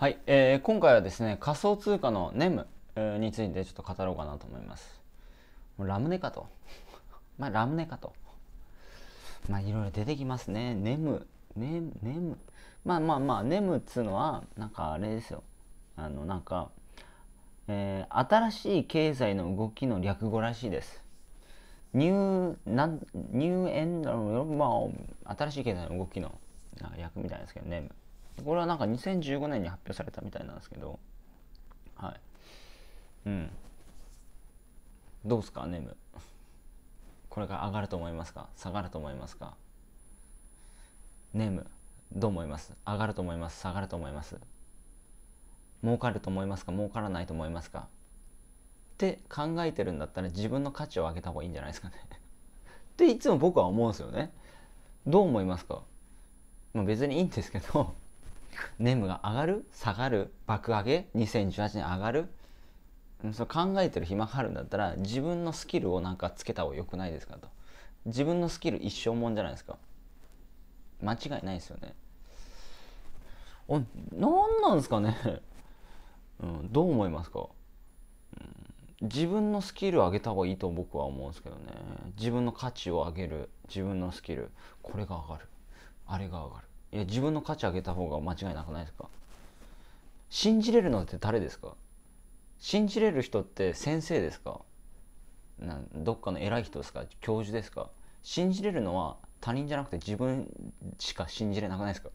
はい、えー、今回はですね仮想通貨のネムについてちょっと語ろうかなと思いますラムネかと まあラムネかとまあいろいろ出てきますねネムネムネムまあまあまあネムっつうのはなんかあれですよあのなんか、えー、新しい経済の動きの略語らしいですニューなニューエンドの、まあ、新しい経済の動きの略みたいですけどネムこれはなんか2015年に発表されたみたいなんですけどはいうんどうすかネムこれが上がると思いますか下がると思いますかネームどう思います上がると思います下がると思います儲かると思いますか儲からないと思いますかって考えてるんだったら自分の価値を上げた方がいいんじゃないですかね っていつも僕は思うんですよねどう思いますか、まあ、別にいいんですけどネームが上がる下がる爆上げ2018年上がるそ考えてる暇があるんだったら自分のスキルをなんかつけた方がよくないですかと自分のスキル一生もんじゃないですか間違いないですよねお何なんですかね、うん、どう思いますか、うん、自分のスキルを上げた方がいいと僕は思うんですけどね自分の価値を上げる自分のスキルこれが上がるあれが上がるいや自分の価値上げた方が間違いなくないですか信じれるのって誰ですか信じれる人って先生ですかなどっかの偉い人ですか教授ですか信じれるのは他人じゃなくて自分しか信じれなくないですか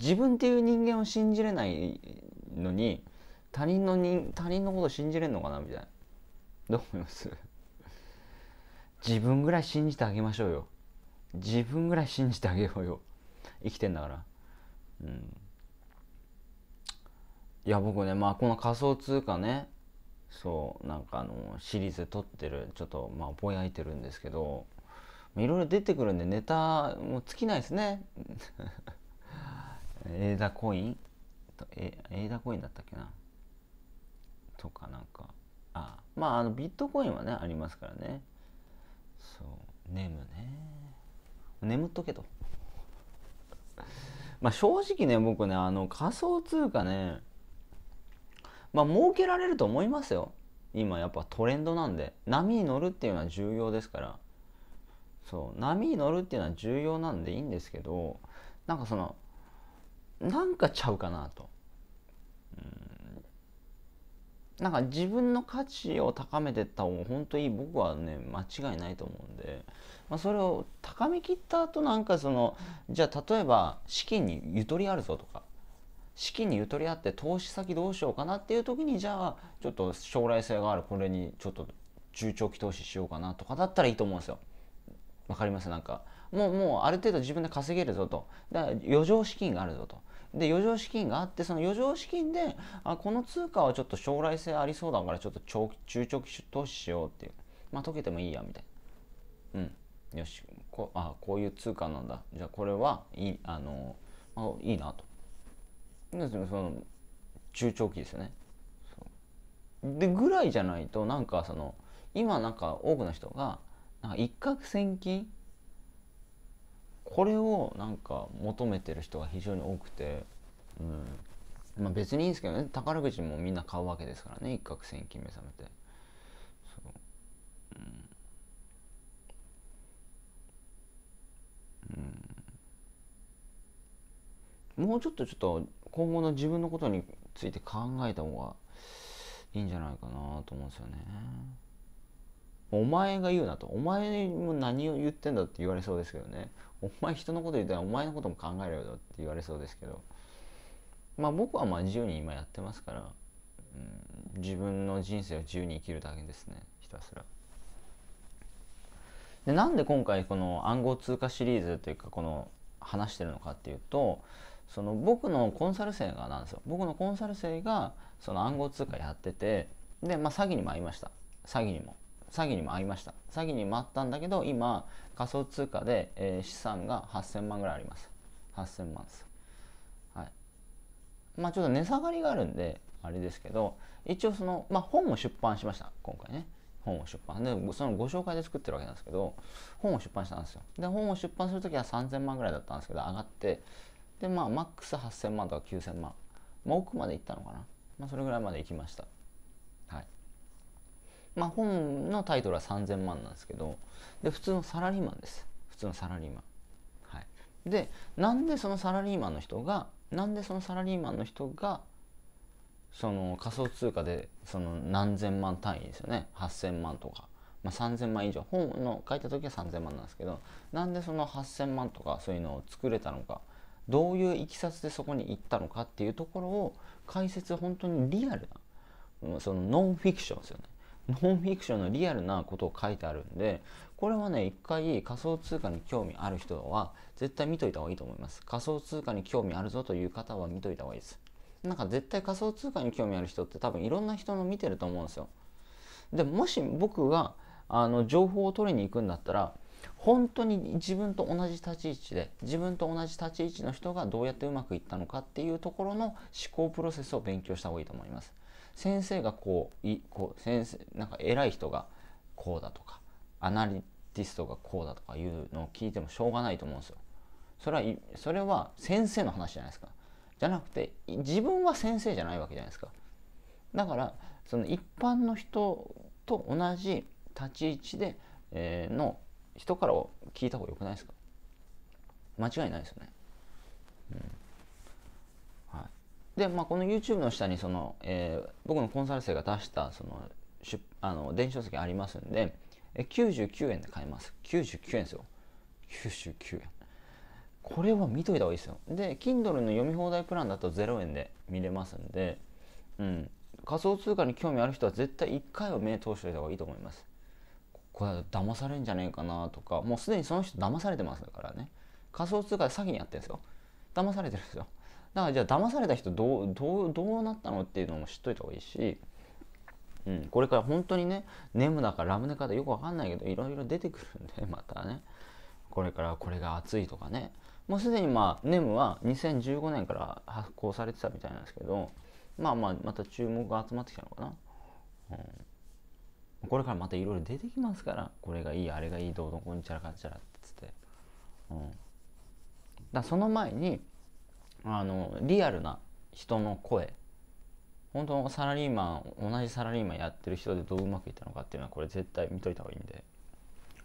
自分っていう人間を信じれないのに他人の人他人のこと信じれんのかなみたいなどう思います自分ぐらい信じてあげましょうよ自分ぐらい信じてあげようよ生きてんだから。うん、いや僕ねまあこの仮想通貨ねそうなんかあのシリーズ撮ってるちょっとまあぼやいてるんですけどいろいろ出てくるんでネタもう尽きないですね エーダコインえエーダコインだったっけなとかなんかあまああのビットコインはねありますからねそう眠ね眠っとけと。まあ、正直ね僕ねあの仮想通貨ねまあ儲けられると思いますよ今やっぱトレンドなんで波に乗るっていうのは重要ですからそう波に乗るっていうのは重要なんでいいんですけどなんかそのなんかちゃうかなとなんか自分の価値を高めてった方が本当に僕はね間違いないと思うんで、まあ、それを高めきった後なんかそのじゃあ例えば資金にゆとりあるぞとか資金にゆとりあって投資先どうしようかなっていう時にじゃあちょっと将来性があるこれにちょっと中長期投資しようかなとかだったらいいと思うんですよ。分かりますなんかもうもうある程度自分で稼げるぞとだから余剰資金があるぞとで余剰資金があってその余剰資金であこの通貨はちょっと将来性ありそうだからちょっと長中長期投資しようっていうまあ溶けてもいいやみたいなうんよしこあこういう通貨なんだじゃあこれはいいあのあいいなとでその中長期ですよねでぐらいじゃないとなんかその今なんか多くの人がなんか一攫千金これをなんか求めてる人が非常に多くて、うんまあ、別にいいんですけどね宝くじもみんな買うわけですからね一攫千金目覚めて。うん、もうちょっとちょっと今後の自分のことについて考えた方がいいんじゃないかなと思うんですよね。お前が言うなと。お前も何を言ってんだって言われそうですけどね。お前人のこと言ったらお前のことも考えろよって言われそうですけど。まあ僕はまあ自由に今やってますから、うん、自分の人生を自由に生きるだけですね。ひたすら。でなんで今回この暗号通貨シリーズというかこの話してるのかっていうとその僕のコンサル生がなんですよ僕のコンサル生がその暗号通貨やっててで、まあ、詐欺にもあいました詐欺にも詐欺にも遭いました詐欺にもあったんだけど今仮想通貨で、えー、資産が8000万ぐらいあります8000万ですはいまあちょっと値下がりがあるんであれですけど一応その、まあ、本を出版しました今回ね本を出版でそのご紹介で作ってるわけなんですけど本を出版したんですよで本を出版する時は3000万ぐらいだったんですけど上がってでまあマックス8000万とか9000万、まあ、奥までいったのかな、まあ、それぐらいまで行きましたまあ、本のタイトルは3000万なんですけどで普通のサラリーマンです普通のサラリーマン。はい、でなんでそのサラリーマンの人がなんでそのサラリーマンの人がその仮想通貨でその何千万単位ですよね8,000万とか、まあ、3,000万以上本の書いた時は3,000万なんですけどなんでその8,000万とかそういうのを作れたのかどういういきさつでそこに行ったのかっていうところを解説本当にリアルなそのノンフィクションですよねノンフィクションのリアルなことを書いてあるんでこれはね一回仮想通貨に興味ある人は絶対見といた方がいいと思います仮想通貨に興味あるぞという方は見といた方がいいですなんか絶対仮想通貨に興味ある人って多分いろんな人の見てると思うんですよでもし僕があの情報を取りに行くんだったら本当に自分と同じ立ち位置で自分と同じ立ち位置の人がどうやってうまくいったのかっていうところの思考プロセスを勉強した方がいいと思います。先生がこういこう先生なんか偉い人がこうだとかアナリティストがこうだとかいうのを聞いてもしょうがないと思うんですよ。それはそれは先生の話じゃないですか。じゃなくて自分は先生じゃないわけじゃないですか。だからその一般の人と同じ立ち位置で、えー、の人から聞いた方がよくないですか間違いないですよね。うんで、まあ、この YouTube の下にその、えー、僕のコンサル生が出したそのあの電子書籍ありますんで、え99円で買えます99円ですよ99円これは見といた方がいいですよで Kindle の読み放題プランだと0円で見れますんで、うん、仮想通貨に興味ある人は絶対1回は目通しておいた方がいいと思いますこれ騙されんじゃねえかなとかもうすでにその人騙されてますからね仮想通貨で詐欺にやってるんですよ騙されてるんですよだからじゃあ騙された人どうどうどうなったのっていうのも知っといた方がいいし、うん、これから本当にねネムだかラムネかでよくわかんないけどいろいろ出てくるんで またねこれからこれが熱いとかねもうすでにまあネムは2015年から発行されてたみたいなんですけどまあまあまた注目が集まってきたのかな、うん、これからまたいろいろ出てきますからこれがいいあれがいいどうどこにちゃらかんちゃらっつって、うん、だその前にあのリアルな人の声本当のサラリーマン同じサラリーマンやってる人でどううまくいったのかっていうのはこれ絶対見といた方がいいんで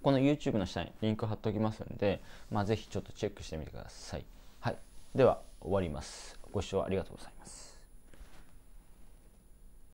この YouTube の下にリンク貼っておきますんで、まあ、是非ちょっとチェックしてみてください。はい、では終わります。ご視聴ありがとうございます。